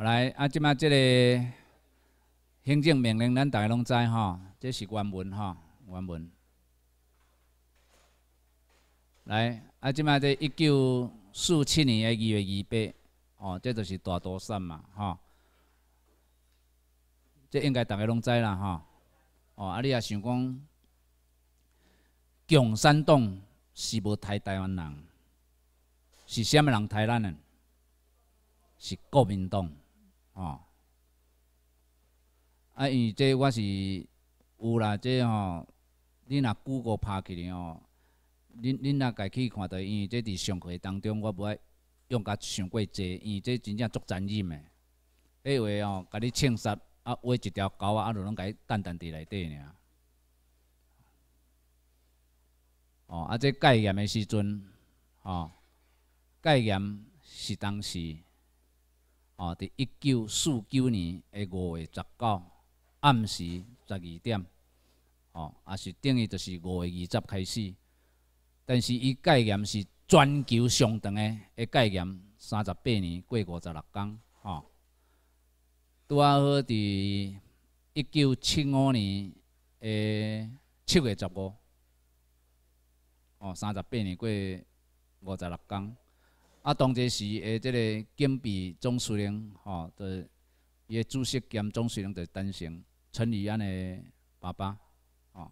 来，啊，即麦即个行政命令，咱大家拢知吼，这是原文吼，原文。来，啊，即麦在一九四七年二月二八，哦，这就是大屠杀嘛，吼，这应该大家拢知啦，吼、哦，啊，你啊想讲，共产党是无杀台湾人，是虾米人杀咱诶？是国民党。哦，啊，因为这我是有啦，这吼，恁若久过拍去哩哦，恁恁若家去看到，因为这伫上课当中，我无爱用甲上过济，因为这真正足残忍的，那话哦，甲你穿杀啊，画一条狗啊，啊，就拢甲你淡淡伫内底尔。哦，啊，这戒严的时阵，哦，戒严是当时。哦，伫一九四九年诶五月十九暗时十二点，哦，啊是等于就是五月二十开始，但是伊概念是全球上长诶，诶概念，三十八年过五十六天，哦，拄啊好伫一九七五年诶七月十五，哦，三十八年过五十六天。啊，当这时诶，即个金币总司令吼，伫伊诶主席兼总书记伫单行，陈毅安诶爸爸吼，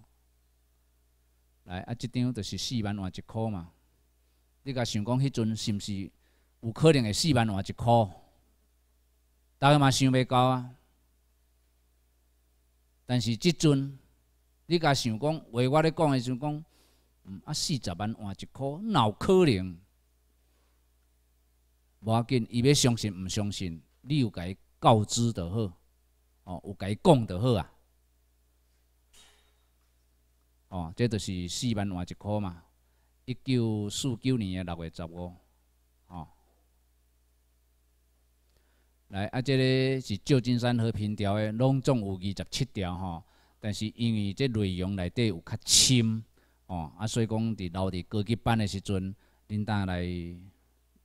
来啊，即张就是四万换一箍嘛。你甲想讲，迄阵是毋是有可能会四万换一箍？大家嘛想袂到啊。但是即阵，你甲想讲，话我咧讲诶，阵讲啊，四十万换一箍，哪可能？无要紧，伊要相信毋相信，你有甲伊告知就好，哦，有甲伊讲就好啊。哦，即就是四万换一箍嘛，一九四九年的六月十五，哦。来啊，即个是旧金山和平条约，拢总有二十七条吼，但是因为即内容内底有较深，哦，啊，所以讲伫留伫高级班的时阵，恁呾来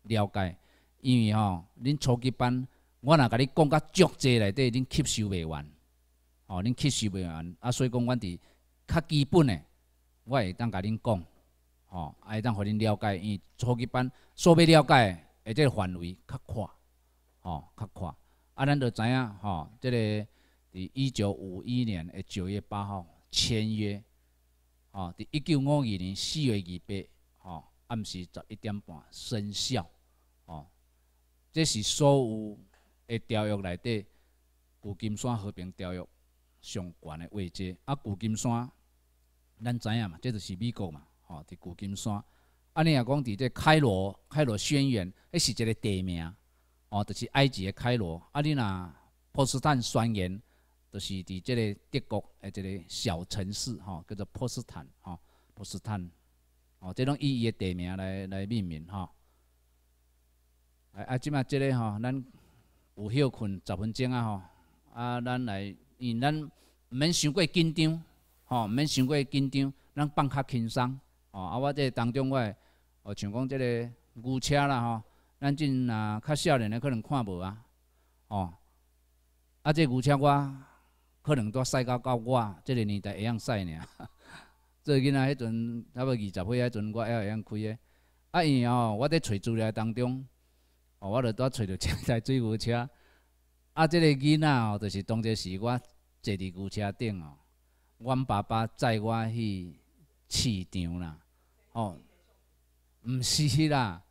了解。因为吼，恁初级班，我若甲你讲较足济内底，恁吸收袂完，吼，恁吸收袂完，啊，所以讲，阮伫较基本诶，我会当甲恁讲，吼，啊，会当互恁了解，因为初级班所欲了解，即个范围较阔，吼，较阔，啊，咱就知影，吼，即个伫一九五一年诶九月八号签约，吼，伫一九五二年四月二八，吼，暗时十一点半生效，吼。这是所有诶条约内底，旧金山和平条约上悬的位置。啊，旧金山，咱知影嘛，这就是美国嘛，吼，伫旧金山。啊，你若讲伫即开罗，开罗宣言，迄是一个地名，哦，就是埃及诶开罗。啊，你若波斯坦宣言，就是伫即个德国诶一个小城市，吼，叫做波斯坦，吼，波斯坦，哦，这种意义诶地名来来命名，吼。啊！啊，即嘛即个吼，咱有休困十分钟啊吼。啊，咱来，因咱毋免伤过紧张，吼，毋免伤过紧张，咱放较轻松。哦，啊，我即当中会哦，像讲即个牛车啦吼，咱即啊较少年的可能看无啊。哦，啊，即牛车我可能都驶到到我即个年代会用驶呢。做囝仔迄阵差不二十岁迄阵，我还会用开的，啊，然吼，我伫揣资料当中。哦，我拄啊找着一台水牛车，啊，即个囡仔哦，就是当作是我坐伫牛车顶哦，阮爸爸载我去市场啦，哦，毋是啦，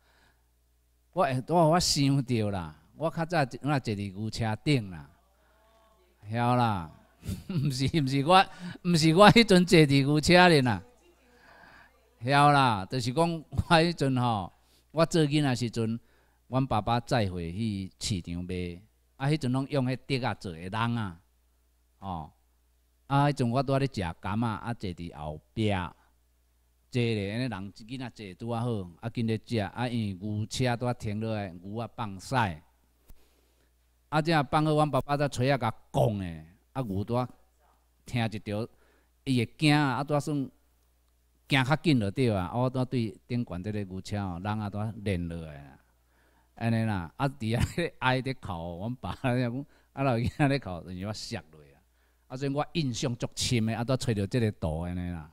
我我想到啦，我较早我坐伫牛车顶啦，晓啦，毋 是毋是，我毋是，我迄阵坐伫牛车呢啦，晓啦，就是讲我迄阵吼，我做囡仔时阵。阮爸爸再回去市场卖，啊，迄阵拢用迄竹仔做诶笼啊，吼！啊，迄阵我拄仔伫食柑仔，啊，坐伫后壁，坐咧，安尼人囡仔坐拄仔好，啊，今日食，啊，因为牛车拄仔停落来，牛啊放屎，啊，则放好，阮爸爸才吹下甲讲诶，啊，牛拄仔听一着，伊会惊啊，啊，拄仔算行较紧着对啊，啊，我拄仔对顶悬即个牛车吼，人啊拄仔练落来。安尼啦，啊，伫遐咧哀咧哭，阮爸咧讲，啊，老囝咧哭，等于我摔落啊。啊，所以，我印象足深的，啊，倒揣着即个图安尼啦。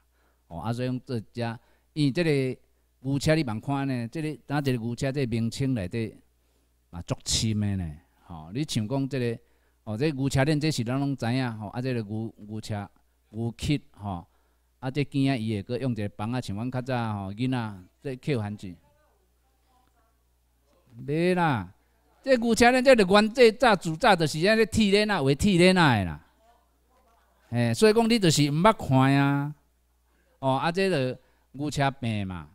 哦，啊，所以讲这遮因为个牛车你望看呢，即个哪一个牛车即个名称内底嘛足深的呢？吼，你像讲即个，哦，这牛车恁这是咱拢知影，吼，啊这个牛牛车牛器，吼，啊这囝仔伊会阁用一个房啊，像阮较早吼，囡仔这扣环子。袂啦，即牛车呢？即着原即炸煮炸，就是安尼铁链啊，有铁链啊的啦。嘿，所以讲你着是毋捌看啊。哦，啊，即个牛车病嘛，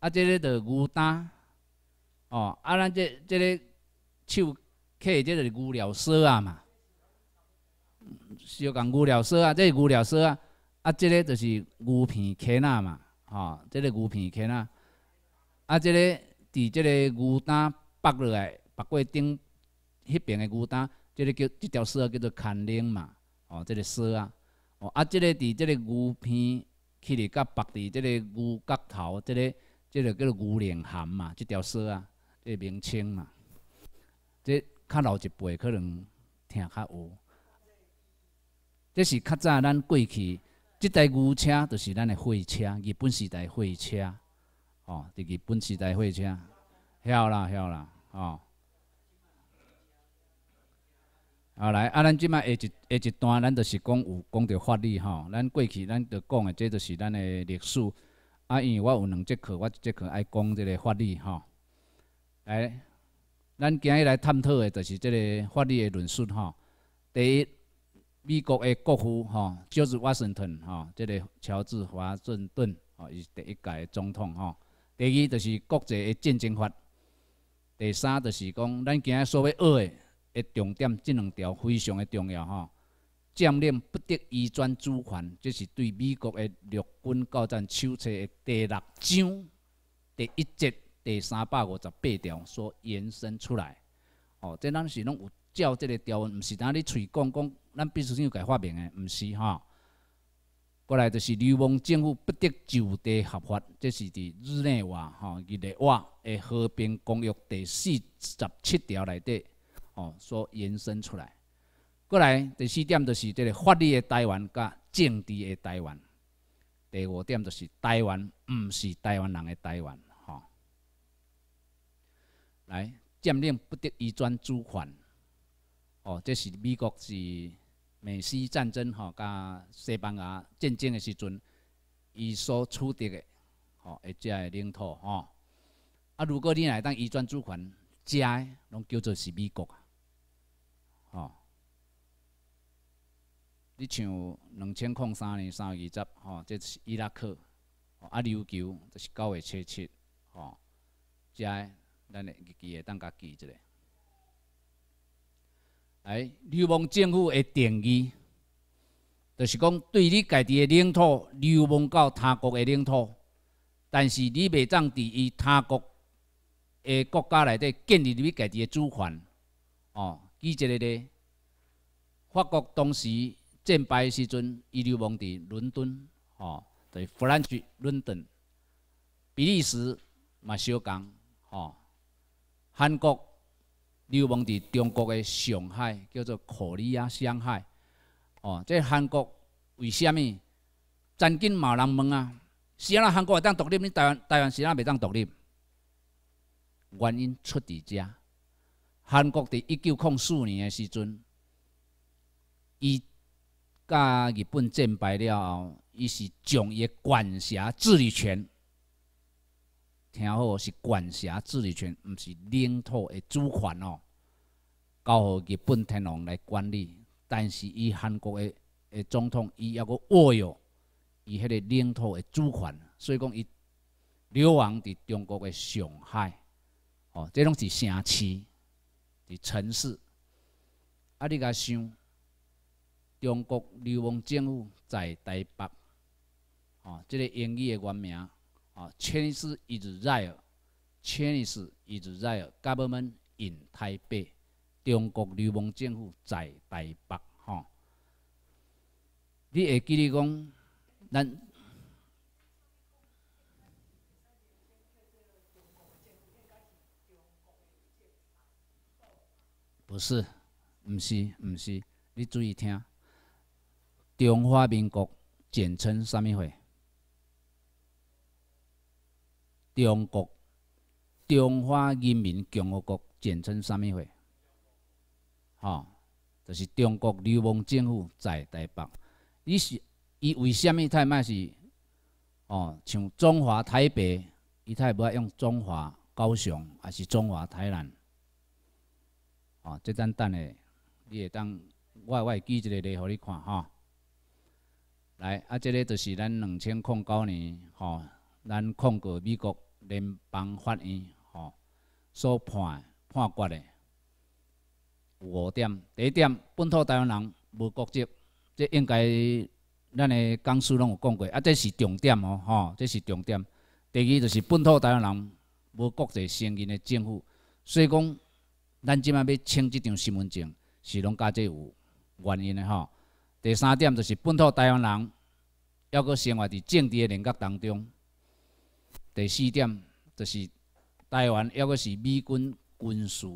啊，即个着牛胆。哦，啊，咱这这个手揢，即着是牛尿锁啊嘛。相共牛尿锁啊，这牛尿锁啊，啊，即个着是牛皮钳呐嘛。哦，即个牛皮钳呐。啊，即个伫即个牛胆拔落来，拔过顶迄边的牛胆，即个叫即条蛇叫做牵零嘛，哦，即个蛇啊，哦啊，即个伫即个牛鼻，去哩甲拔伫即个牛角头，即个即个叫做牛脸含嘛，即条蛇啊，即、个名称嘛，即较老一辈可能听较有，即是较早咱过去，即台牛车就是咱的火车，日本时代火车，哦，伫日本时代火车。晓啦，晓啦，吼！啊来啊，咱即摆下一、下一段，咱就是讲有讲着法律吼。咱过去咱着讲的，即著是咱的历史啊。因为我有两节课，我一节课爱讲即个法律吼。来，咱今日来探讨的，著是即个法律的论述吼。第一，美国的国父吼，就是华盛顿吼，即个乔治华盛顿吼，伊是第一届总统吼。第二，著是国际的战争法。第三就是讲，咱今日所谓学的重点，这两条非常的重要吼。占领不得移转主权，这是对美国的陆军交战手册的第六章、第一节第三百五十八条所延伸出来。哦，这咱是拢有照这个条文，毋是当你嘴讲讲，咱必须先有家发明的，毋是吼。过来就是，流氓政府不得就地合法，这是在日内瓦、吼，日内瓦的和平公约第四十七条内底哦所延伸出来。过来第四点就是这个法律的台湾甲政治的台湾。第五点就是台湾不是台湾人的台湾，吼。来，占领不得移转主权，哦，这是美国是。美西战争吼，甲西班牙战争的时阵，伊所取得的吼，一的领土吼。啊，如果你来当伊专主权，遮诶拢叫做是美国啊，吼。你像两千零三年三月二十吼，这是伊拉克，啊，琉球这是九月七七吼，遮咱会记会当甲记一下。哎，流氓政府的定义，就是讲对你家己的领土，流氓到他国的领土，但是你袂当伫伊他国的国家内底建立你家己的主权？哦，举一个咧，法国当时战败的时阵，伊流氓伫伦敦，哦，在 French 比利时嘛，小讲，哦，韩国。流亡伫中国嘅上海，叫做库里亚上海。哦，即韩国为虾米战尽冇人问啊？是啊，韩国会当独立，恁台湾台湾是阵也袂当独立。原因出伫遮，韩国伫一九四四年嘅时阵，伊甲日本战败了后，伊是将伊嘅管辖治理权。听好，是管辖治理权，毋是领土的主权哦，交予日本天皇来管理。但是，伊韩国的的总统，伊犹阁握有伊迄个领土的主权，所以讲，伊流亡伫中国的上海，哦，这种是城市，是城市。啊，你甲想，中国流亡政府在台北，哦，这个英语的原名。啊，Chinese is real. Chinese is real. Government in Taipei. 中国流氓政府在台北。哈，你会记得讲，咱不是，唔是，唔是，你注意听，中华民国简称啥物货？中国，中华人民共和国简称什么会？吼，就是中国流氓政府在台北。你是，伊为甚物太卖是？哦，像中华台北，伊太不爱用中华高雄，还是中华台南？哦，这等等的，你会当，我我会举一个例，互你看吼，来，啊，这个就是咱两千零九年，吼，咱控告美国。联邦法院吼所判判决的五点，第一点，本土台湾人无国籍，这应该咱的纲书拢有讲过，啊，这是重点哦，吼，这是重点。第二，就是本土台湾人无国籍，承认的政府，所以讲咱即摆要签即张身份证，是拢甲这有原因的吼。第三点，就是本土台湾人犹佫生活伫政治诶人格当中。第四点就是台湾，犹阁是美军军事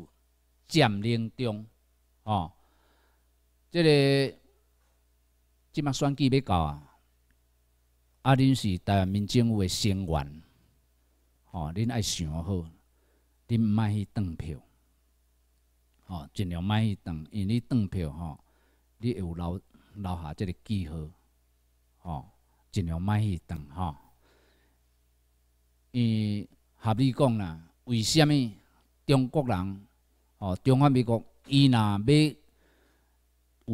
占领中，吼。这个即马选举要到啊，啊恁是台湾民政府的成员，吼，恁爱想好，恁毋卖去当票，吼，尽量唔卖去当，因为当票吼，你会有留留下即个记号，吼，尽量唔卖去当吼。嗯，合理讲啦，为什么中国人哦，中华民国，伊若要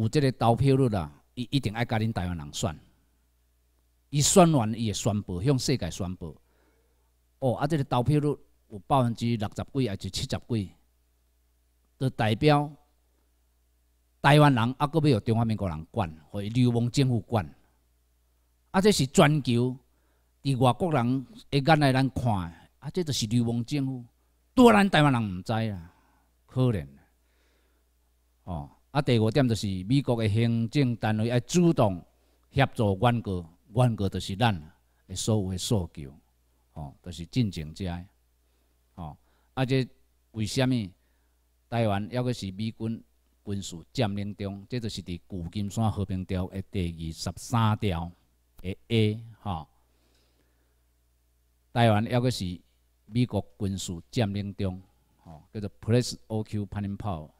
有即个投票率啦，伊一定爱甲恁台湾人选。伊选完，伊会宣布向世界宣布，哦，啊这个投票率有百分之六十几，还是七十几，都代表台湾人啊，佫要由中华民国人管，或流氓政府管，啊，这是全球。伫外国人的眼内咱看，啊，即就是流氓政府，多咱台湾人毋知啊，可怜。哦，啊，第五点就是美国的行政单位要主动协助阮国，阮国就是咱的所有的诉求，哦，就是进情者。哦，啊，即为虾物台湾犹阁是美军军事占领中，即就是伫《旧金山和平条约》第二十三条的 A 吼。台湾要个是美国军事占领中，吼，叫做 Press OQ 潘林炮。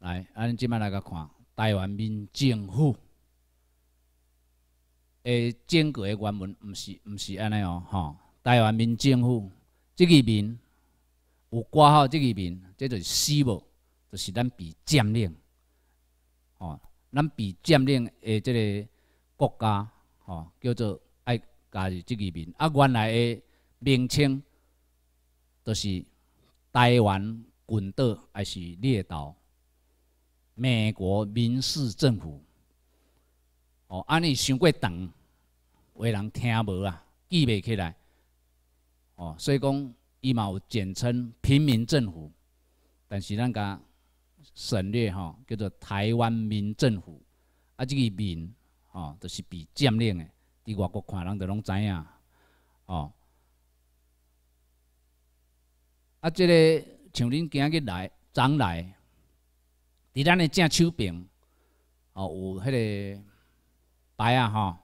来，安尼即摆来个看，台湾民政府诶，建国诶原文，毋是毋是安尼哦，吼。台湾民政府即个面有挂号，即个面就是死无，就是咱被占领，吼，咱被占领诶即个国家，吼，叫做。加入这个名，啊，原来的名称就是台湾群岛，还是列岛？美国民事政府，哦，安尼想过有为人听无啊，记袂起来，哦，所以讲伊嘛有简称平民政府，但是咱甲省略哈，叫做台湾民政府，啊，这个名，哦，就是被占领的。伫外国看人就拢知影，哦，啊，这个像恁今日来，来，伫咱的正手边，哦，有迄个牌啊，吼，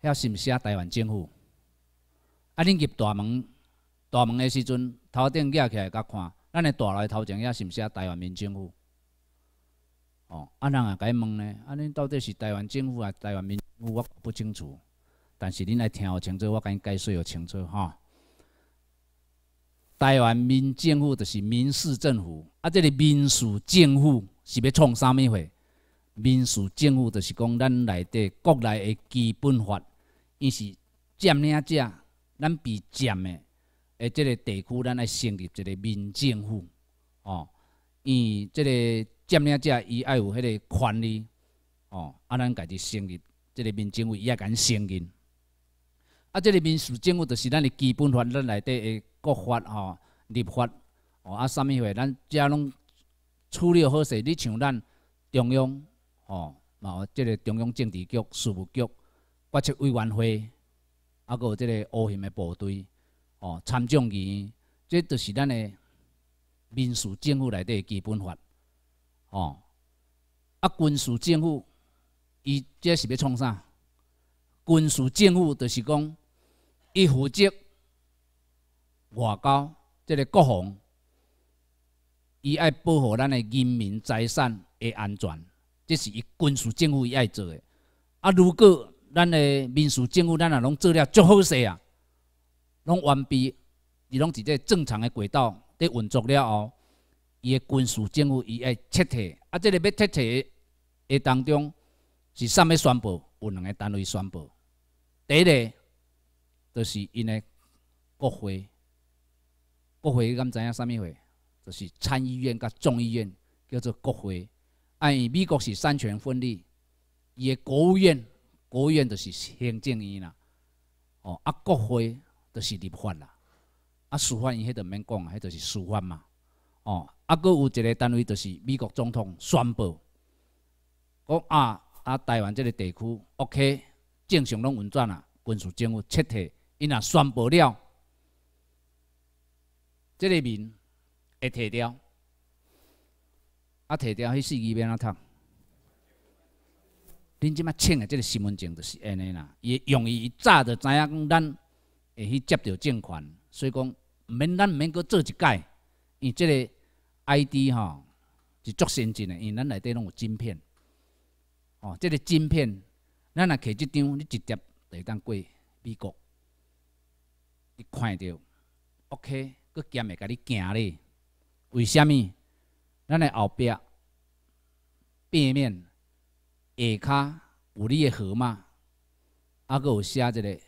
遐是毋是啊？台湾政府，啊，恁入大门，大门的时阵，头顶举起来甲看，咱的大楼头前遐是毋是啊？台湾民政府？哦，啊人也该问呢，啊恁到底是台湾政府啊，台湾民政府我不清楚，但是恁来听清楚，我甲恁解释互清楚吼。台湾民政府就是民事政府，啊，即个民事政府是要创啥物货？民事政府就是讲咱内地国内的基本法，伊是占领者，咱被占的，而这个地区咱来成立一个民政府，哦，伊这个。遮只伊爱有迄个权利，哦，啊咱家己承认，即个民政委伊也敢承认。啊，即个民事政府就是咱的基本法咱内底的国法哦、立法哦啊，啥物话咱遮拢处理好势。你像咱中央哦，后即个中央政治局、事务局、决策委员会，啊，有即个乌警的部队哦、参政院，即就是咱的民事政府内底的基本法。哦，啊，军事政府，伊这是要创啥？军事政府就是讲，伊负责外交，这个国防，伊爱保护咱的人民财产的安全，这是伊军事政府伊爱做的。啊，如果咱的民事政府，咱也拢做了足好势啊，拢完毕，伊拢伫在正常的轨道在运作了后。伊个军事政府伊爱撤退，啊，这个要撤退的当中是啥物宣布？有两个单位宣布。第一个就是因个国会，国会敢知影啥物会？就是参议院甲众议院叫做国会。按美国是三权分立，伊个国务院，国务院就是行政院啦。哦，啊国会就是立法啦。啊，司法院迄个免讲，迄就是司法嘛。哦。啊，阁有一个单位，就是美国总统宣布讲啊，啊，台湾即个地区 O.K. 正常拢运转啊，军事政府撤退，伊若宣布了，即个面会摕掉，啊，摕掉迄四字安怎读？恁即马请个即个身份证就是安尼啦，伊用于早就知影讲咱会去接到政权，所以讲毋免咱毋免阁做一届，伊即个。I D 哈，是足先进的，因为咱内底拢有晶片，哦，这个晶片，咱若摕即张，你直接可会当过美国，你看着 o k 佫加会甲你惊咧。为什物咱的后壁，背面，下骹有你的号码，啊个有写一个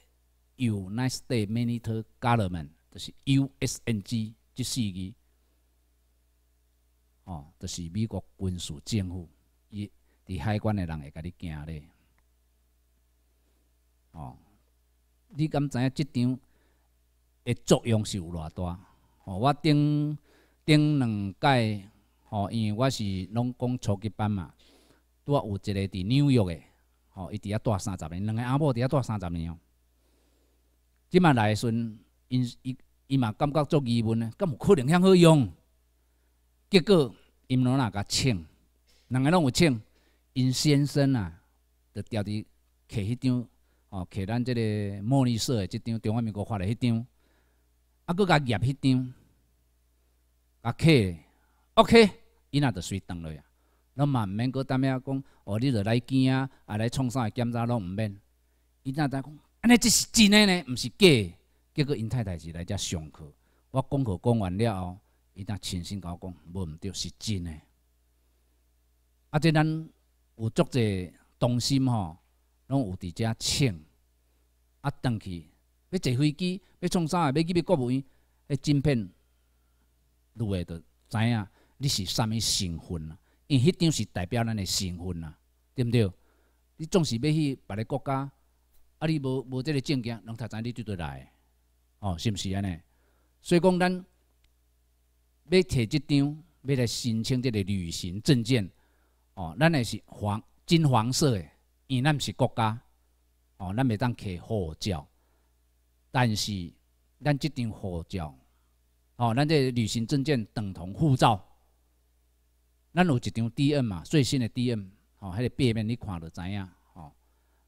U n i t i o a l Military Government，就是 USNG，即四个。哦，就是美国军事政府，伊伫海关的人会甲你惊咧。哦，你敢知影即张的作用是有偌大？哦，我顶顶两届，哦，因为我是拢讲初级班嘛，拄啊有一个伫纽约的，哦，伊伫遐住三十年，两个阿某伫遐住三十年哦。即麦来诶时阵，因伊伊嘛感觉做疑问的，敢有可能遐好用？结果，因拢那个请，两个拢有请，因先生啊，就调伫摕迄张，哦，摕咱即个莫尼说的即张中华民国发来迄张，啊，佮甲叶迄张，啊，揢，OK，伊那就随当落呀，咱嘛毋免佮当面讲，哦，你着来见啊，啊来创啥检查拢毋免，伊呾在讲，安尼即是真诶呢，毋是假，结果因太太是来遮上课，我讲课讲完了后。伊呾亲身甲我讲，无毋对是真诶。啊，即咱有足者同心吼，拢有伫遮请，啊，当去要坐飞机，要创啥，要去别国务院，诶，芯片，女诶，著知影你是啥物身份啊？因迄张是代表咱诶身份啊，对毋对？你总是要去别个国家，啊，你无无即个证件，人他知你从倒来，哦，是毋是安尼？所以讲咱。要摕这张，要来申请这个旅行证件。哦，咱也是黄金黄色的，因咱是国家。哦，咱袂当摕护照，但是咱这张护照，哦，咱这旅行证件等同护照。咱有一张 D N 嘛，最新的 D N，哦，迄个背面你看就知影。哦，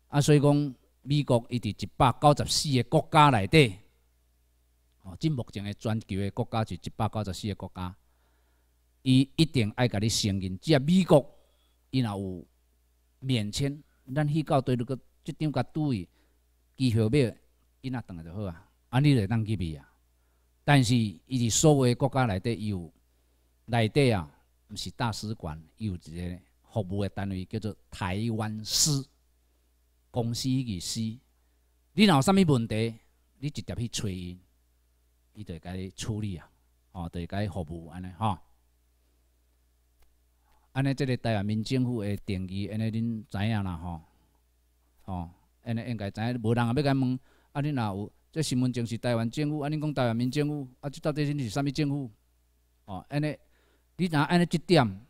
啊，所以讲美国伊伫一百九十四个国家内底。哦，即目前的全球的国家是一百九十四个国家，伊一定爱甲你承认。只要美国伊若有免签，咱去到对那个即张甲拄位，机会物伊呾来就好啊。安尼就当去啊。但是伊是所有的国家内底有内底啊，毋是大使馆，伊有一个服务的单位叫做台湾司公司个司。你若有啥物问题，你直接去找伊。伊就该处理啊，哦，就该服务安尼吼。安尼，即个台湾民政府的定义，安尼恁知影啦吼，吼，安尼应该知，无人啊要来问，啊，恁若有这身份证是台湾政府，啊，恁讲台湾民政府，啊，即到底恁是啥物政府？哦，安尼，你若安尼即点，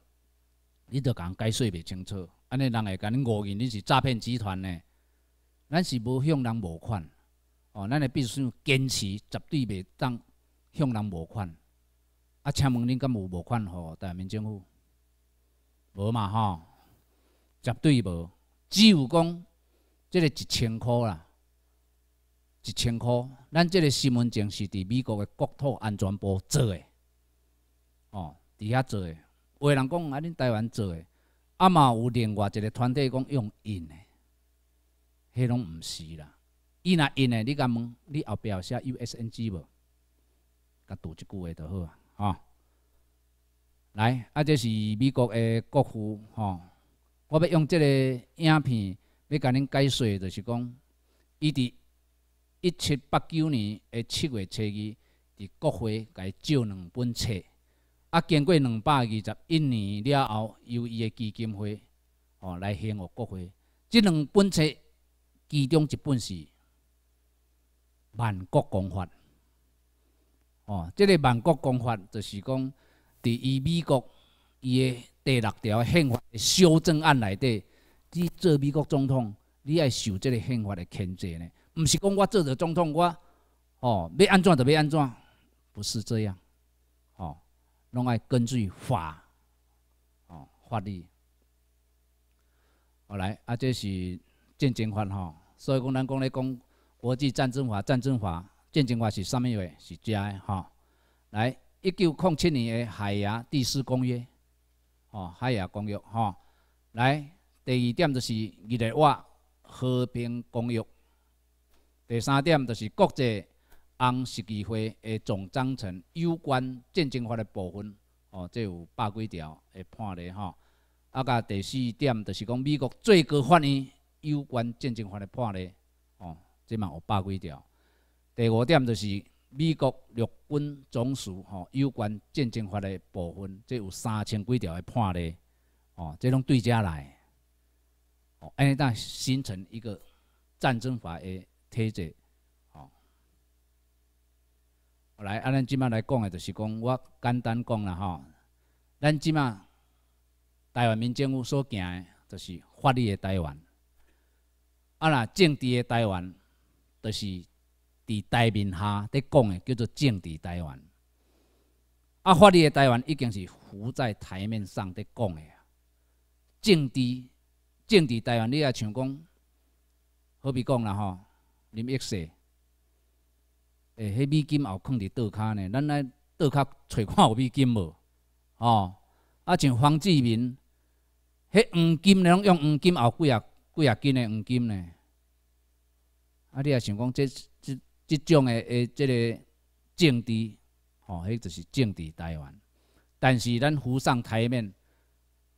你就讲解释袂清楚，安尼人会甲恁误认恁是诈骗集团呢，咱是无向人无款。哦，咱咧必须坚持，绝对袂当向人无款。啊，请问恁敢有无款？互台湾政府无嘛，吼，绝对无。只有讲即个一千块啦，一千块。咱即个身份证是伫美国嘅国土安全部做嘅，哦，伫遐做嘅。有人讲啊，恁台湾做嘅，啊嘛有另外一个团体讲用印嘅，迄拢毋是啦。伊若因呢？你敢问？你后壁有写 U.S.N.G. 无？甲读一句话就好啊！吼，来，啊，这是美国的国父，吼。我要用即个影片要甲恁解说，就是讲，伊伫一七八九年的七月初二，伫国会解借两本册，啊，经过两百二十一年了后，由伊个基金会吼来献予国会。即两本册其中一本是。万国公法，哦，这个万国公法就是讲，伫伊美国伊个第六条宪法的修正案内底，你做美国总统，你爱受这个宪法的牵制呢，毋是讲我做着总统我，哦，要安怎就要安怎，不是这样，哦，拢爱根据法，哦，法律。好，来，啊，这是战争法，吼，所以讲，咱讲咧讲。国际战争法、战争法、战争法是啥物嘢？是真个吼。来，一九空七年的海牙第四公约》吼，《海牙公约》吼。来，第二点就是《日内瓦和平公约》。第三点就是国际红十字会的总章程有关战争法的部分，哦，即有百几条的判例吼。啊，甲第四点就是讲美国最高法院有关战争法的判例。即嘛有百几条。第五点就是美国陆军总署吼有关战争法的部分，即有三千几条的判例，哦，即拢对加来，哦，安尼咱形成一个战争法的体制，吼。来，啊，咱即嘛来讲的，就是讲，我简单讲啦，吼，咱即嘛台湾民政府所行的，就是法律的台湾，啊，啦，政治的台湾。就是伫台面下伫讲的，叫做政治台湾。啊，法律的台湾已经是浮在台面上伫讲啊。政治政治台湾，你也像讲，好比讲啦吼，林玉生，诶，迄美金也有放伫桌骹呢。咱来桌骹揣看有美金无？哦，啊像黄志明，迄黄金呢，用黄金也有几啊几啊斤的黄金呢。啊，你也想讲即即即种诶诶，即个政治哦，迄就是政治台湾。但是咱扶上台面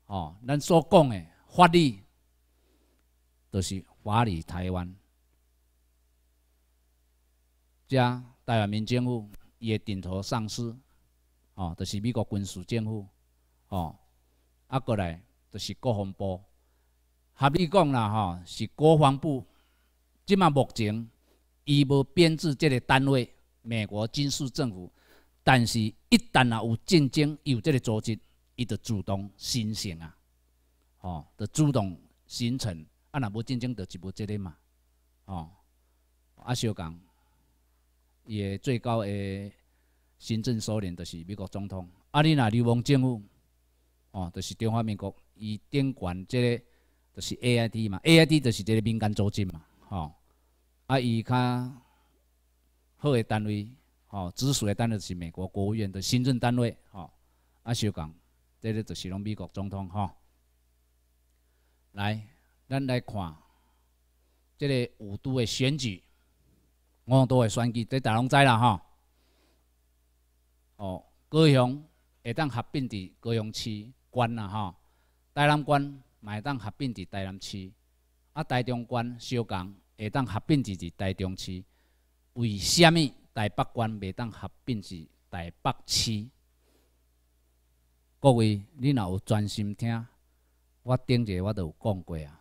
哦，咱所讲诶法律，就是法理台湾。加台湾民政府伊诶顶头上司哦，就是美国军事政府哦。啊，过来就是国防部。合理讲啦？吼，是国防部。即嘛目前，伊无编制这个单位，美国军事政府。但是一旦呐有战争有这个组织，伊就主动形成啊，哦，就主动形成。啊，若无战争，就只无这个嘛，哦，啊，讲，伊也最高的行政首领就是美国总统。啊，你若流氓政府，哦，就是中华民国，伊顶管这个就是 AID 嘛，AID 就是这个民间组织嘛。吼，啊，伊较好诶单位，吼，直属诶单位是美国国务院的行政单位，吼，啊，就讲，这个就是拢美国总统，吼。来，咱来看这个五都诶选举，五都诶选举，这大拢知啦，吼。哦，高雄会当合并伫高雄市、管啦，吼，台南管。也会当合并伫台南市。啊，台中县小港会当合并就是台中市，为什物台北县未当合并是台北市？各位，你若有专心听，我顶日我都有讲过啊。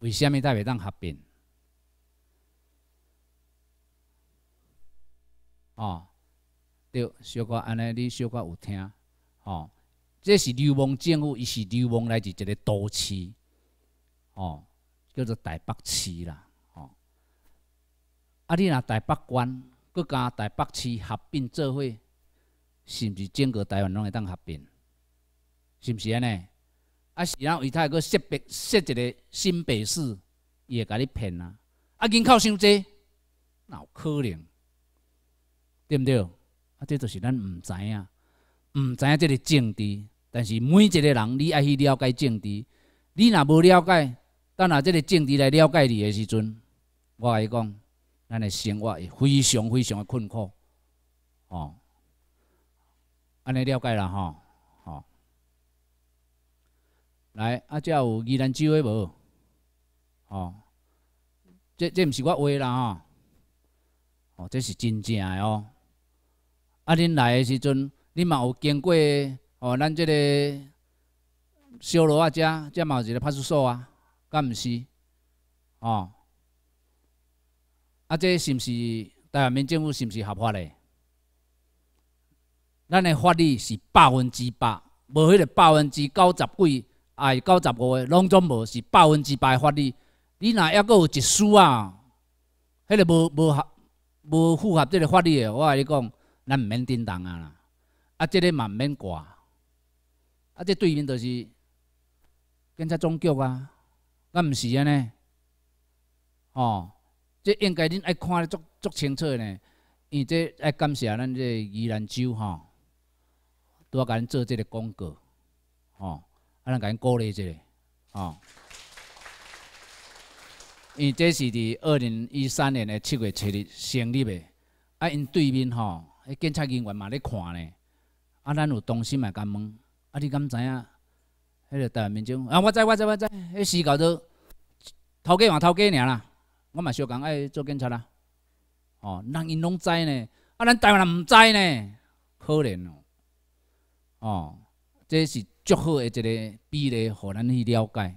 为什物在未当合并？哦，对，小可安尼，你小可有听？哦，这是流氓政府，伊是流氓来就一个都市。哦，叫做台北市啦，哦，啊你若台北县各甲台北市合并做伙，是毋是整个台湾拢会当合并？是毋是啊是啊，然后他还设别设一个新北市，伊会甲你骗啊，啊人口伤济，哪有可能，对毋对？啊，这就是咱毋知影，毋知影即个政治，但是每一个人你爱去了解政治，你若无了解，当咱即个政治来了解你的时阵，我来讲，咱的生活会非常非常的困苦，吼，安尼了解啦，吼，吼，来，啊，遮有疑难酒的无？吼，这这毋是我话啦，吼，这是真正的哦。啊，恁来的时阵，恁嘛有经过吼咱即个小罗啊遮，遮嘛有一个派出所啊。敢毋是，哦，啊，这是毋是台湾民政府是毋是合法嘞？咱的法律是百分之百，无迄个百分之九十几、啊九十五个拢总无，是百分之百的法律。你若抑阁有一丝啊，迄个无无合、无符合即个法律的，我甲你讲，咱毋免叮当啊啦。啊，即个嘛毋免挂，啊，这对面就是警察总局啊。敢毋是安尼？吼，这应该恁爱看足足清楚呢，因为这爱感谢咱这宜兰州吼，拄啊甲恁做即个广告，吼，啊咱甲恁鼓励一下，吼，因为这是伫二零一三年的七月七日成立的，啊因对面吼，迄警察人员嘛咧看呢，啊咱有同心嘛甲问，啊你敢知影？迄个台湾民众啊，我知我知我知，迄死搞到偷鸡嘛偷鸡尔啦。我嘛相共爱做警察啦，哦，人因拢知呢，啊，咱台湾人毋知呢，可怜哦。哦，这是足好的一个比例，互咱去了解。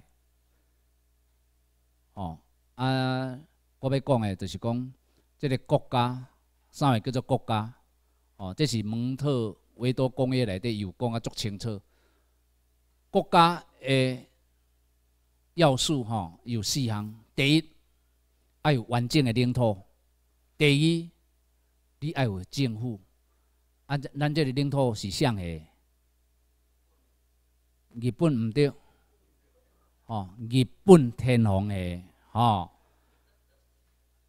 哦，啊，我要讲的就是讲这个国家，啥物叫做国家？哦，这是蒙特维多公约内底有讲啊足清楚。国家诶要素吼有四项，第一要有完整诶领土，第二，你要有政府。啊，咱这个领土是啥诶？日本毋对，吼，日本天皇诶，吼，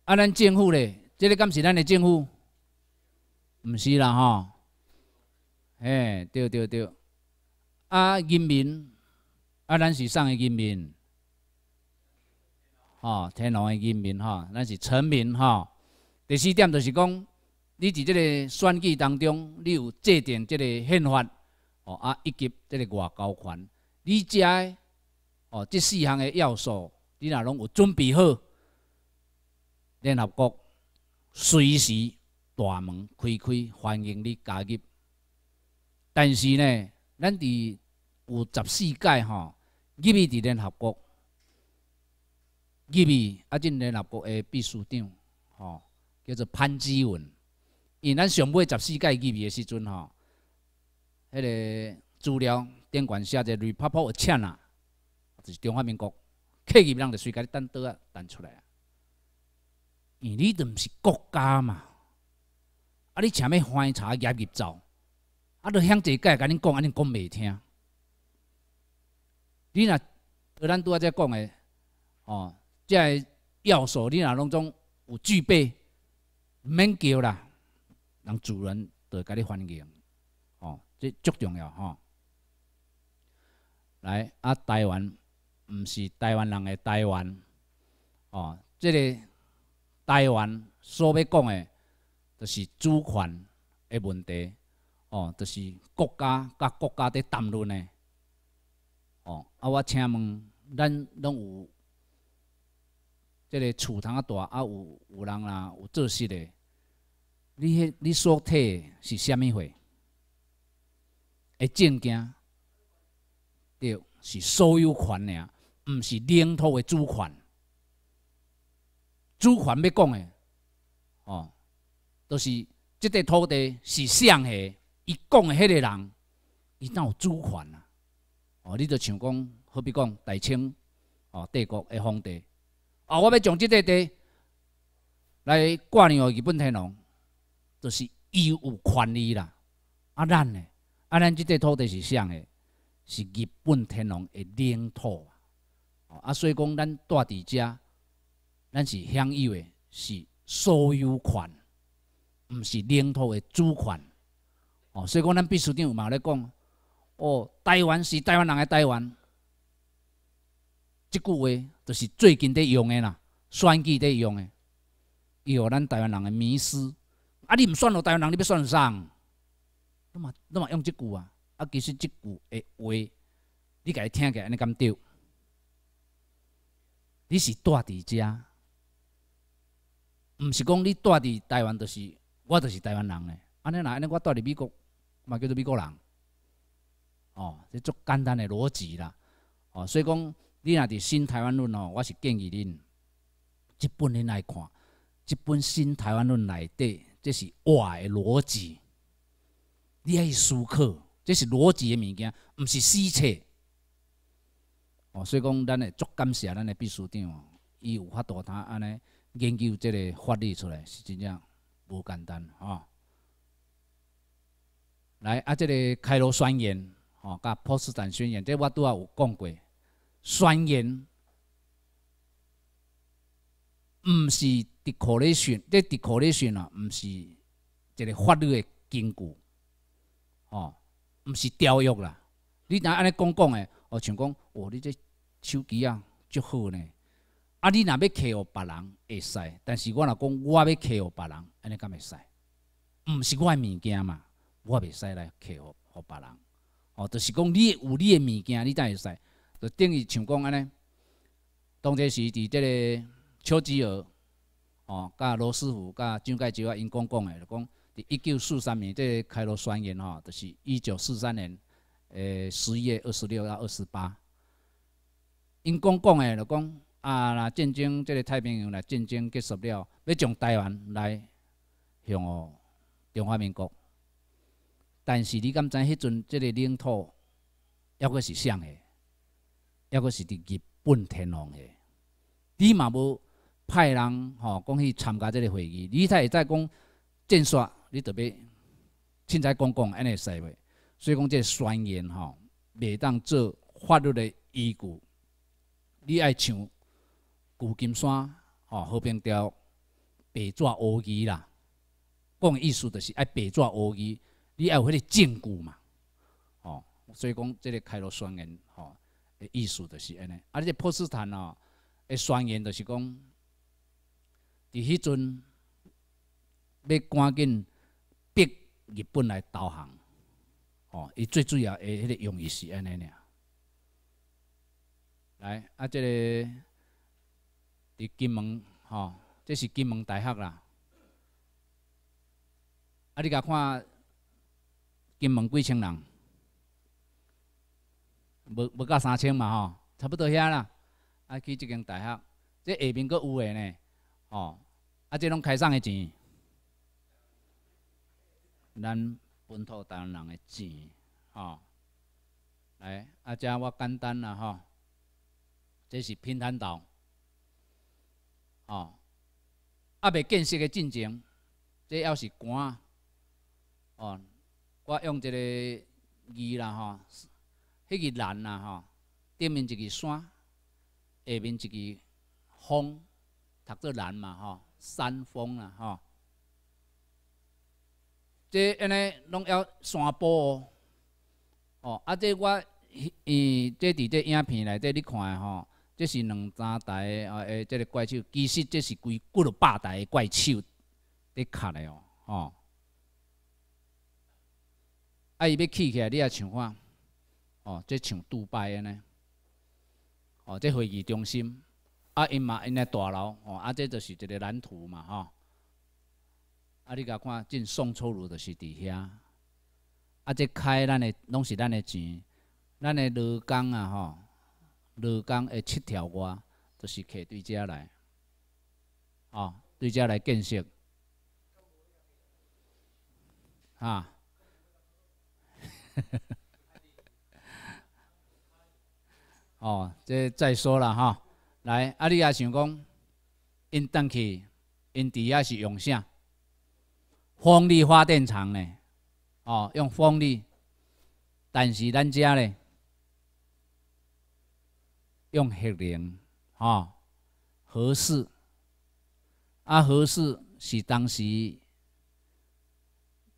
啊，咱政府咧，这个敢是咱诶政府？毋是啦，吼，嘿，对对对。啊，人民啊，咱是上个人民，吼，天龙的人民，吼，咱是臣民，吼。第四点就是讲，你伫这个选举当中，你有制定这个宪法，哦，啊，以及这个外交权，你遮哦，这四项的要素，你若拢有准备好，联合国随时大门开开，欢迎你加入。但是呢，咱伫有十四届吼，入去伫联合国，入去啊，阵联合国诶秘书长吼，叫做潘基文。因咱上尾十四届入去诶时阵吼，迄个资料电管写者 Republic 绿泡泡诶 n 啊，就是中华民国，刻人就随世界呾刀啊呾出来啊，因你都毋是国家嘛，啊你前面翻查营业执照。啊，都向一个甲恁讲，安恁讲未听。你若像咱拄仔在讲的，哦，即个要素你若拢总有具备，免叫啦，人主人就会甲你欢迎，哦，即足重要吼。来，啊，台湾毋是台湾人的台湾，哦，即个台湾所要讲的，就是主权的问题。哦，就是国家甲国家伫谈论呢。哦，啊，我请问，咱拢有即个厝啊大，啊有有人啦，有做事的，你迄你所提是虾物货？诶，证件，对，是所有权呢，毋是领土的主权。主权要讲的，哦，都是即块土地是上的？伊讲诶，迄个人伊有主权啊！哦，你着像讲，何必讲大清哦，帝国诶皇帝哦，我要将即块地来挂念互日本天皇，就是伊有权利啦。啊，咱呢，啊咱即块土地是啥诶？是日本天皇诶领土啊！啊，所以讲咱住伫遮，咱是享有诶是所有权，毋是领土诶主权。哦，所以讲咱秘书长嘛来讲，哦，台湾是台湾人的台湾，即句话就是最近在用的啦，选举在用的，伊互咱台湾人的迷失。啊，你毋选落台湾人，你要选啥？你嘛你嘛用即句啊。啊，其实即句的话，你家听起安尼感觉，你是住伫遮，毋是讲你住伫台湾，就是我就是台湾人诶。安尼啦，安尼我住伫美国。嘛叫做美国人，哦，这足简单的逻辑啦，哦，所以讲你若伫《新台湾论》哦，我是建议你，一本恁来看，一本《新台湾论》内底，这是话的逻辑，你爱思考，这是逻辑的物件，毋是私册。哦，所以讲咱诶，足感谢咱诶秘书长，伊有法度他安尼研究这个法律出来，是真正无简单吼。来啊！即个开罗宣言吼，甲波斯坦宣言，即我拄啊有讲过。宣言毋是迪克雷逊，即迪 i o 逊啊，毋是一个法律的根据吼，毋是条约啦。你若安尼讲讲的，我想讲，哦，你这手机啊，足好呢。啊，你若要寄互别人会使，但是我若讲我要寄互别人，安尼敢会使？毋是我物件嘛。我袂使来欺负，互别人，哦，就是讲你有你的物件，你才会使，就等于像讲安尼，当这时伫即个丘吉尔，哦，甲罗斯福甲蒋介石啊，因讲讲诶，就讲伫一九四三年，即个开罗宣言吼，就是一九四三年诶十月二十六到二十八，因讲讲诶，就讲啊，若战争即个太平洋若战争结束了，要从台湾来向中华民国。但是你知影迄阵，即个领土，抑阁是倽诶，抑阁是伫日本天皇诶。你嘛无派人吼，讲去参加即个会议。你才会知讲，战煞，你特别，凊彩讲讲安尼使袂。所以讲即个宣言吼，袂当做法律诶依据。你爱像《旧金山》吼，《和平条白纸黑字啦，讲意思就是爱白纸黑字。你有迄个证据嘛？哦，所以讲即个开罗宣言，吼、哦，意思就是安尼。啊，即个波斯坦哦，诶，宣言就是讲，伫迄阵要赶紧逼日本来投降，哦，伊最主要诶迄个用意是安尼俩。来，啊，即个伫金门，哦，这是金门大学啦。啊，你甲看。金门几千人，无无到三千嘛吼，差不多遐啦。啊，去一间大学，这下边阁有诶呢，吼。啊，这拢开省诶钱，咱本土台湾人诶钱，吼。来，啊，遮我简单啦吼。这是平潭岛，吼。啊，未建设诶进程，这犹是赶，哦。我用一个字啦吼，迄个山啦吼，顶面一个山，下边一个峰，读做山嘛吼，山峰啦吼。即安尼拢要山坡哦，哦啊！即我嗯，即伫这影片内底你看吼，这是两三台啊，诶，这个怪兽，其实这是规落百台怪兽伫卡的哦，吼。啊！伊要起起来，你也像看哦，即像杜拜的呢，哦，即会议中心啊，因嘛因的大楼哦，啊，即就是一个蓝图嘛，吼！啊，你甲看，即宋秋路就是伫遐，啊，即开咱的拢是咱的钱，咱的劳工啊，吼，劳工诶，七条外，就是客对遮来，哦，对遮来建设，哈。哦，这再说了哈，来，阿丽亚想讲，因当去，因底下是用啥？风力发电厂呢？哦，用风力，但是咱家呢，用核能哦，合适，啊，合适是当时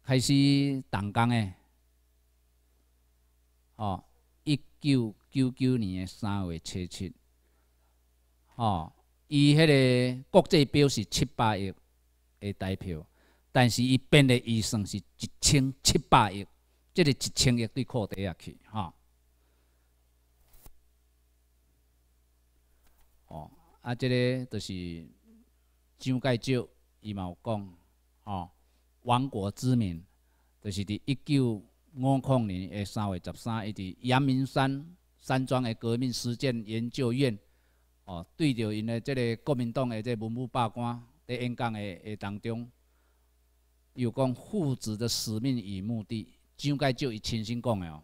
开始动工诶。哦，一九九九年的三月七七，哦，伊迄个国际标是七百亿的代票，但是伊变的预算是一千七百亿，即个一千亿对扩大下去，哈。哦，啊，即个就是蒋介石、嘛有讲，哦，亡国之民，就是伫一九。五九年的三月十三，伊在阳明山山庄的革命实践研究院，哦，对着因的这个国民党的这文武百官在演讲的当中，有讲父子的使命与目的，怎解？就伊亲身讲的哦，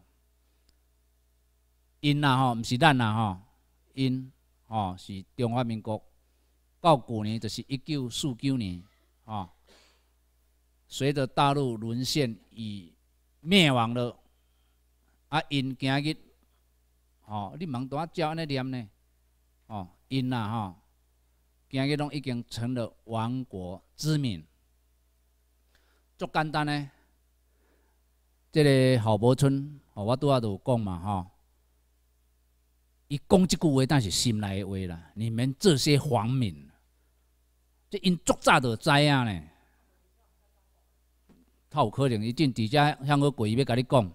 因呐吼，毋是咱呐吼，因吼是中华民国，到旧年就是一九四九年，吼，随着大陆沦陷与灭亡了，啊！因今日，哦，你茫多照安尼念呢，哦，因呐吼，今日拢已经成了亡国之民。足简单呢，这个何伯春，我拄下都有讲嘛，吼，伊讲即句话，但是心内话啦。你们这些黄民，即因足早都知影呢。较有可能，伊真直接向我跪，要甲你讲。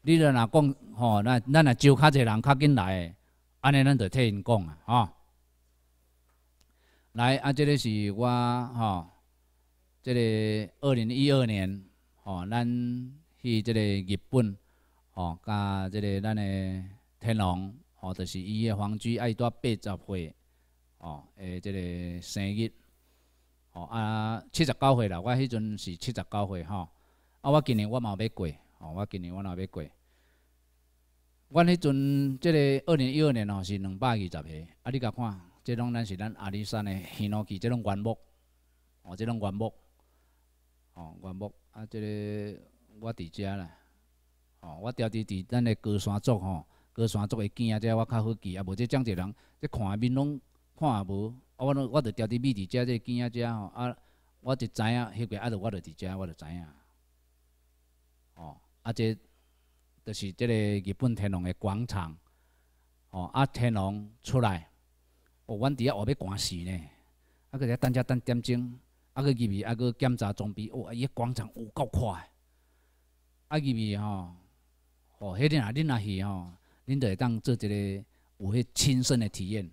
你若若讲，吼，那咱若招较侪人，较紧来，安尼咱就替因讲啊，吼。来啊，这个是我，吼，这个二零一二年，吼，咱去这个日本，吼，甲这个咱的天龙，吼，就是伊的皇居爱在八十岁，哦，诶，这个生日。哦啊，七十九岁啦！我迄阵是七十九岁吼，啊，我今年我嘛要过，哦，我今年我嘛要过。我迄阵即个二零一二年吼是两百二十岁，啊，你甲看，即拢咱是咱阿里山的平壤旗，即拢原木，哦，即拢原木，哦，原木，啊，即个我伫遮啦，哦，我调伫伫咱的高山族吼，高山族的囝仔遮我较好记，啊，无这蒋介人，这看面拢看也无。啊，我拢我著调伫美伫遮这囝仔遮吼，啊，我就知影迄个，啊，著我著伫遮，我著知影，哦，啊，这就是即个日本天王的广场，哦，啊，天王出来，哦，阮伫遐外面赶戏呢，啊，个遐等遮等点钟，啊，个入去啊个检查装备，哇，伊广场有够宽，啊，入去吼，哦，迄日啊，恁也去吼，恁著会当做一个有迄亲身的体验。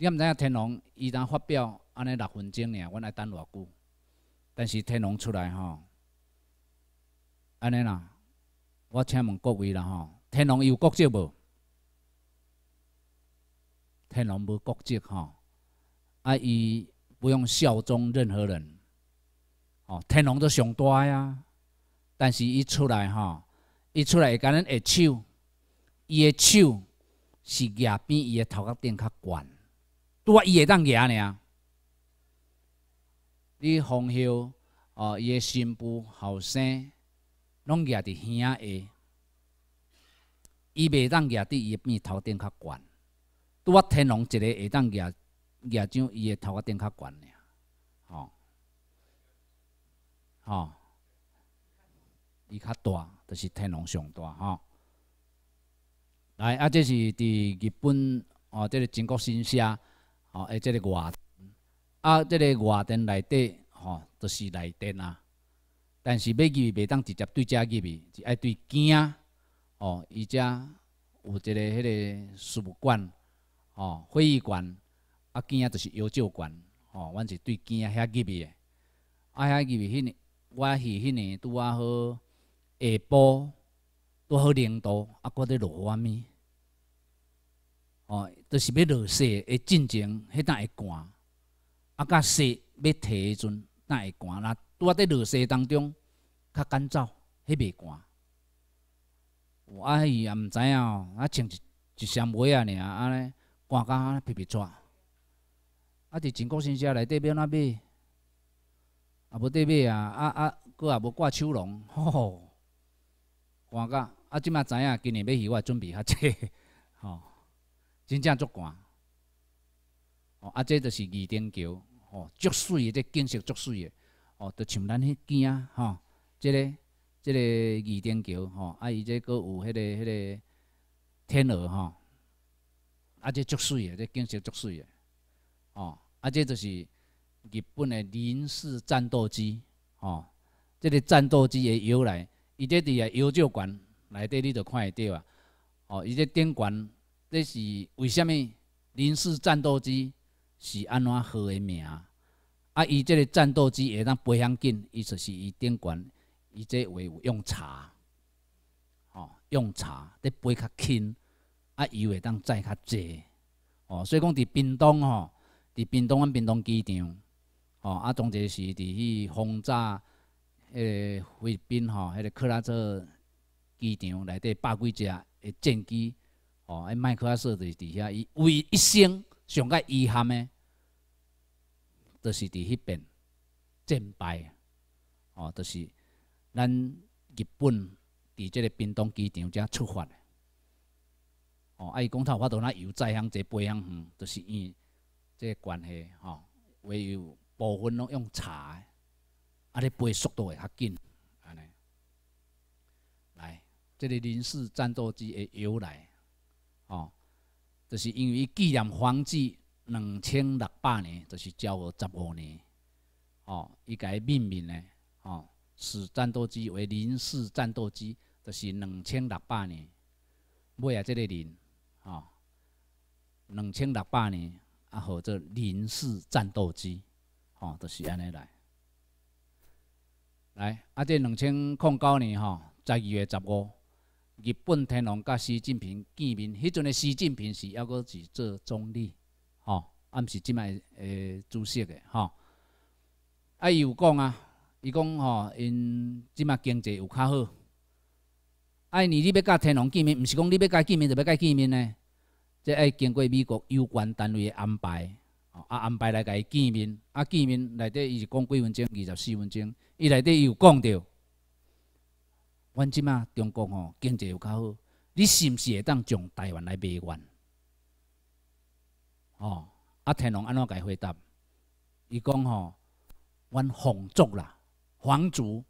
你毋知影天龙，伊当发表安尼六分钟尔，阮爱等偌久。但是天龙出来吼，安尼啦，我请问各位啦吼，天龙有国籍无？天龙无国籍吼，啊，伊不用效忠任何人。哦，天龙都上大呀，但是伊出来吼，伊出来会敢若会笑，伊个笑是举比伊个头壳顶较悬。拄啊，伊会当举啊，你皇后哦，伊个新妇后生拢举伫耳下，伊袂当举伫伊个面头顶较悬。拄啊，天龙一个会当举举上伊个头壳顶较悬尔，吼吼，伊较大，就是天龙上大吼。来啊，这是伫日本哦，这个中国新社。哦，诶，即个外电，啊，这个外电内底，吼，就是内电啊。但是入去，袂当直接对遮入去，是爱对镜，啊。哦，伊遮有一个迄个图书馆，哦，会议馆，啊，镜啊就是邮局馆，哦，阮是对镜啊遐入去的。啊，遐入去迄年，我是迄年拄啊好下晡，拄好零度，啊，过在路外面，哦。就是要落雪，会进前，迄搭会寒，啊，甲雪要提的阵，搭会寒。那拄啊，伫落雪当中，较干燥，迄袂寒。我迄伊也毋知影哦，啊，穿一一双袜啊，尔，安尼寒甲皮皮纸。啊，伫全国新车内底要哪买？啊，无得买啊，啊啊，过也无挂手笼，吼。吼，寒甲，啊，即摆知影今年要去，我准备较济，吼。真正足寒。哦，啊，即就是二天桥，哦，足水的，即景色足水的，哦，就像咱迄边啊，哈，即个即个二天桥，吼，啊，伊即个有迄个迄个天鹅，吼，啊，即足水的，即景色足水的，哦，啊，即就是日本的零式战斗机，哦，即个战斗机的摇来，伊即个摇照馆内底你就看会到啊，哦，伊即顶管。这是为什么？林式战斗机是安怎号的名？啊，伊即个战斗机会当飞很紧，伊就是伊顶悬伊即为有用茶，吼用茶，咧飞较轻，啊油会当载较济，哦，所以讲伫屏东吼，伫屏东安屏东机场，哦啊，总即是伫迄轰炸，个菲律宾吼，迄个克拉克机场内底百几只诶战机。哦，哎，麦克阿瑟伫底下，伊为一生上个遗憾诶，就是伫迄边战败。哦，就是咱日本伫即个兵东机场遮出发。哦，啊，伊讲头我都那油在响即背养园，就是伊即个关系吼，唯有部分拢用柴，啊咧飞速度会较紧，安尼。来，即个零式战斗机的由来。哦，就是因为伊纪念皇帝两千六百年，就是交二十五年。哦，伊改命名咧，哦，使战斗机为零式战斗机，就是两千六百年。尾啊，即个零，哦，两千六百年啊，号做零式战斗机，哦，就是安尼来。来啊，这两千零九年吼，在二月十五。日本天皇甲习近平见面，迄阵诶，习近平是犹阁是做总理，吼，啊毋是即摆诶主席诶，吼，啊伊有讲啊，伊讲吼，因即摆经济有较好，啊你你要甲天皇见面，毋是讲你要甲见面就要甲见面呢，即爱经过美国有关单位诶安排，啊安排来甲伊见面，啊见面内底伊是讲几分钟，二十四分钟，伊内底伊有讲着。阮即马中国吼经济有较好，你是毋是会当从台湾来卖阮哦，啊，天龙安怎伊回答？伊讲吼，阮皇族啦，皇族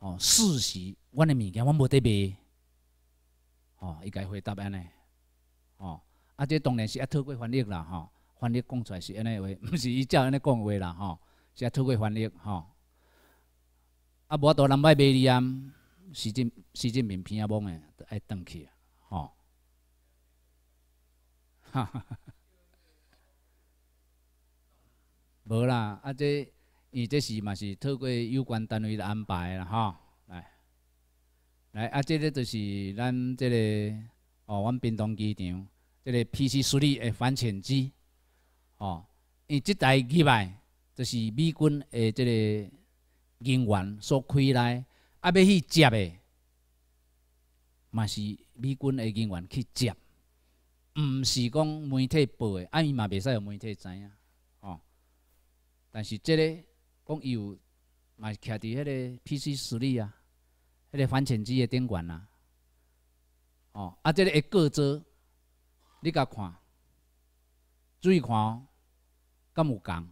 哦世袭，阮的物件阮无得卖。哦，伊伊回答安尼。哦，啊，这当然是啊，透过翻译啦，吼翻译讲出来是安尼话，毋是伊照安尼讲话啦，吼是啊，透过翻译，吼啊，无啊，大林歹卖你啊！习近习近平偏阿懵诶，要登去啊，吼，哈哈哈，无啦，啊这伊这是嘛是透过有关单位的安排啦，吼，来，来啊，这个就是咱这个哦，阮滨东机场这个 PC 四力诶反潜机，哦，伊这台机牌就是美军诶这个人员所开来。啊，要去接的，嘛是美军的人员去接，毋是讲媒体报的，安尼嘛袂使有媒体知影哦。但是即个讲有，嘛是徛伫迄个 PC 实力啊，迄个反潜机的电管啊，哦，啊即个会过周，你甲看，注意看哦，金有共？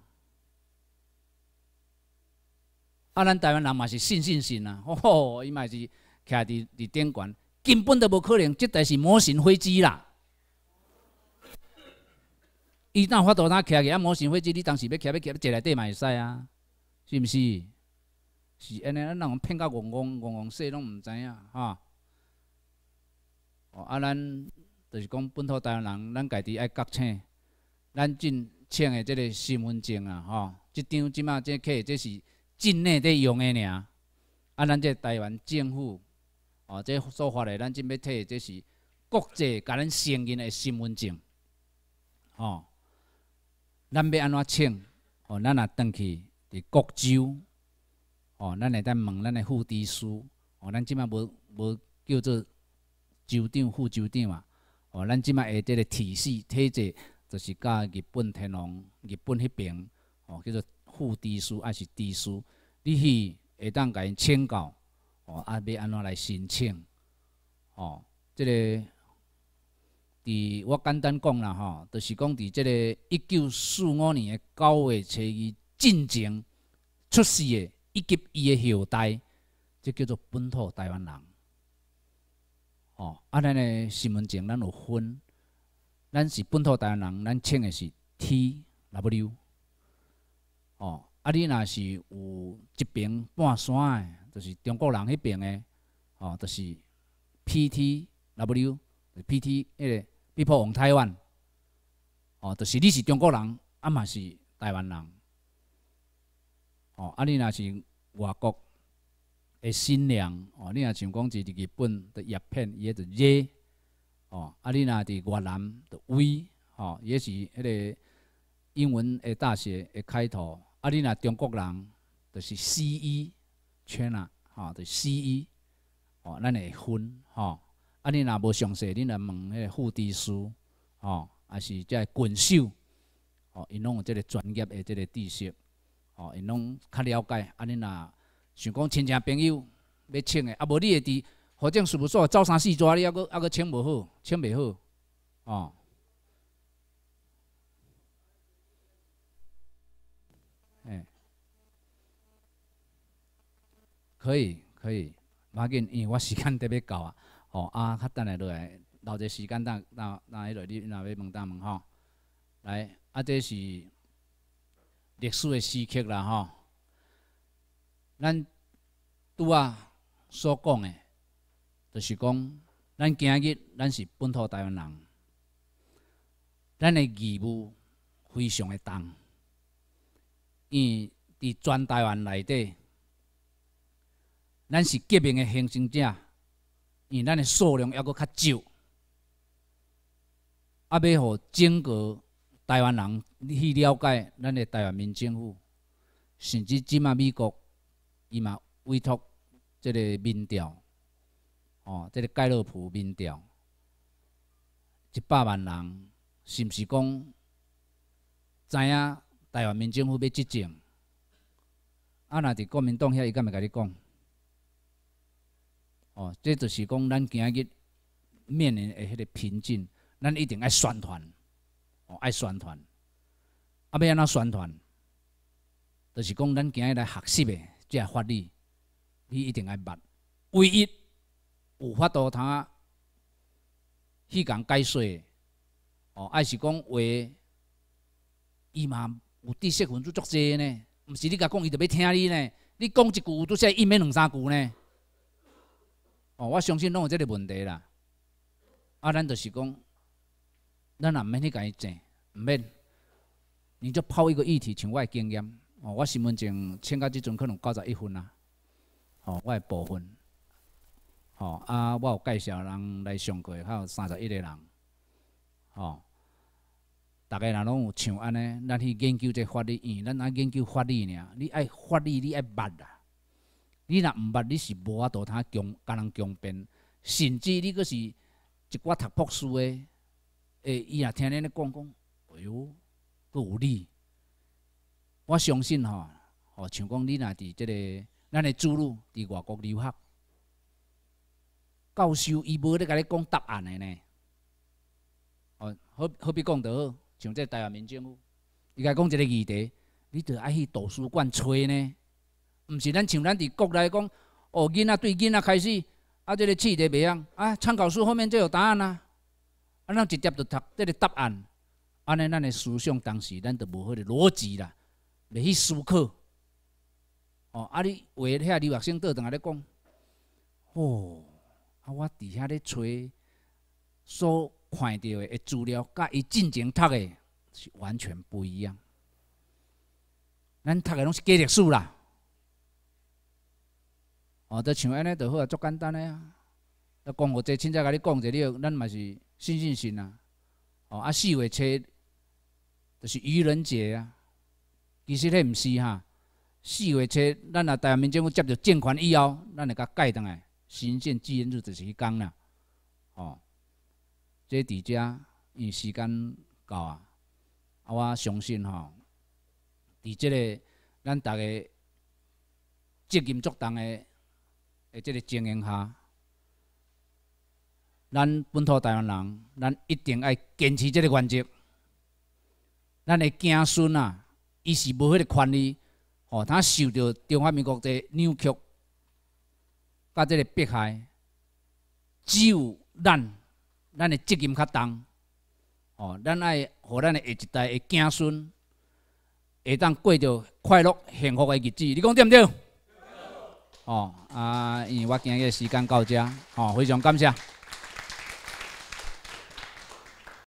啊！咱台湾人嘛是信信心啊！吼吼，伊嘛是徛伫伫顶悬，根本都无可能，即块是模型飞机啦！伊呾发到哪徛起啊，模型飞机，你当时欲徛欲徛，你坐内底嘛会使啊？是毋是？是安尼，咱让骗到戆戆戆戆说拢毋知影，哈！哦，啊，咱就是讲本土台湾人，咱家己爱国青，咱进抢的即个身份证啊！吼，即张即嘛即客，即是。境内在用诶尔，啊，咱这台湾政府，哦，这说法诶，咱今要摕，这是国际甲咱承认诶身份证，哦，咱要安怎签？哦，咱也倒去伫国州，哦，咱会当问咱诶副理书。哦，咱即摆无无叫做州长、副州长嘛，哦，咱即摆下即个体系体制，就是甲日本天皇、日本迄边，哦，叫做。副籍书还是地书，你去会当甲因请教哦，啊，要安怎来申请？哦，即个，伫我简单讲啦，吼，就是讲伫即个一九四五年诶九月初一进前出世诶，以及伊诶后代，即叫做本土台湾人。哦，啊，咱诶身份证咱有分，咱是本土台湾人，咱签诶是 T W。哦，啊你若是有一边半山的，就是中国人迄边的，哦，就是 PTW，PT 迄个被迫往台湾，哦，就是你是中国人，啊嘛是台湾人，哦，啊你若是外国的新娘，哦，你若想讲是日本的叶片，迄著叶，哦，啊你若是越南的 V，哦，也是迄个。英文的大学的开头啊，你若中国人，就是西医缺啊，吼，就西医，哦，咱会分，吼，啊，你若无详细，你若问迄个副籍师，哦，啊是即个群修，哦，因拢有即个专业的即个知识，哦，因拢较了解，啊，你若想讲亲戚朋友要请的，啊，无你会伫反正事务所走三四桌，你还佫还佫请无好，请袂好，哦。可以，可以，快紧，因为我时间特别够啊！哦啊，等下落来留个时间，当当当，迄落你若边问，当问吼。来，啊，这是历史的时刻啦！吼。咱拄啊所讲的，就是讲，咱今日咱是本土台湾人，咱的义务非常的重，因伫全台湾内底。咱是革命的幸存者，因咱的数量还阁较少，啊，要互整个台湾人去了解咱的台湾民政府，甚至即啊美国伊嘛委托即个民调，哦，即个盖洛普民调，一百万人是毋是讲知影台湾民政府要执政，啊，若伫国民党遐伊敢会甲你讲？哦，这就是讲咱今日面临的迄个瓶颈，咱一定要宣传，哦，爱宣传。欲要怎宣传，就是讲咱今日来学习的这法律，你一定爱捌。唯一有法度通啊，去讲解释，哦，还是讲话，伊嘛有知识分子足祟呢，毋是你甲讲，伊就欲听你呢，你讲一句，都说伊免两三句呢。哦，我相信拢有即个问题啦。啊，咱就是讲，咱也毋免去解毋免。你就抛一个议题，像我的经验。哦，我身份证签到即阵可能九十一分啦。哦，我的部分。哦，啊，我有介绍人来上课，还有三十一个人。哦，大家若拢有像安尼，咱去研究这法律院，咱来研究法律尔。你爱法律，你爱捌啦。你若毋捌，你是无法度通强甲人强辩，甚至你阁是一寡读博士诶，诶，伊也听恁咧讲讲，哎哟，阁有理。我相信吼，吼像讲你若伫即个，咱子女伫外国留学，教授伊无咧甲你讲答案诶呢？哦，好好比讲好，像即台湾民政府，伊甲讲一个议题，你著爱去图书馆揣呢？毋是咱像咱伫国内讲，哦，囡仔对囡仔开始，啊，这个试题袂样啊？参考书后面就有答案啊，啊，咱直接就读即个答案，安尼咱的思想当时咱就无迄个逻辑啦，嚟去思考。哦，啊，你画遐留学生倒当下咧讲，哦，啊，我伫遐咧揣所看到的资料甲伊进前读的是完全不一样。咱读的拢是假历史啦。哦，都像安尼就好啊，足简单诶啊！啊，讲下这凊彩甲你讲者，你著，咱嘛是信信心啊！哦，啊，四月七，就是愚人节啊。其实迄毋是哈，四月七，咱啊，台湾民政府接到建权以后，咱会甲改当诶，新建纪念日就是去讲啦。哦，即伫遮因时间到啊，啊，我相信吼，伫即个，咱逐个积极作重诶。在即个情形下，咱本土台湾人，咱一定要坚持即个原则。咱的子孙啊，伊是无迄个权利，哦，他受到中华民国的扭曲，甲即个迫害，只有咱，咱的责任较重。哦，咱爱互咱的下一代的子孙，会当过着快乐、幸福的日子，你讲对毋对？哦，啊，因为我今日时间到这，哦，非常感谢。